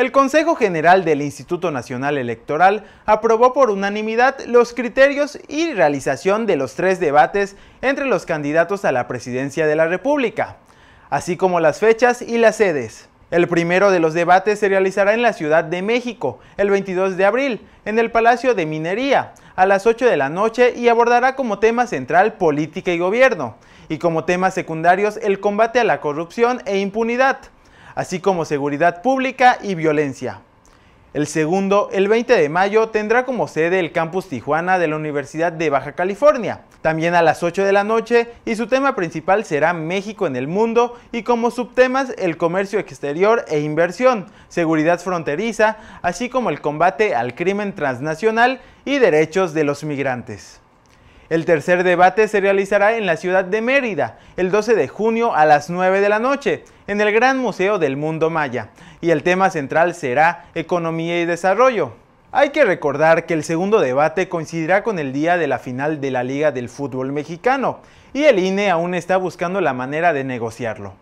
El Consejo General del Instituto Nacional Electoral aprobó por unanimidad los criterios y realización de los tres debates entre los candidatos a la presidencia de la República, así como las fechas y las sedes. El primero de los debates se realizará en la Ciudad de México, el 22 de abril, en el Palacio de Minería, a las 8 de la noche y abordará como tema central política y gobierno, y como temas secundarios el combate a la corrupción e impunidad, así como seguridad pública y violencia. El segundo, el 20 de mayo, tendrá como sede el campus Tijuana de la Universidad de Baja California, también a las 8 de la noche, y su tema principal será México en el mundo y como subtemas el comercio exterior e inversión, seguridad fronteriza, así como el combate al crimen transnacional y derechos de los migrantes. El tercer debate se realizará en la ciudad de Mérida, el 12 de junio a las 9 de la noche, en el Gran Museo del Mundo Maya, y el tema central será Economía y Desarrollo. Hay que recordar que el segundo debate coincidirá con el día de la final de la Liga del Fútbol Mexicano, y el INE aún está buscando la manera de negociarlo.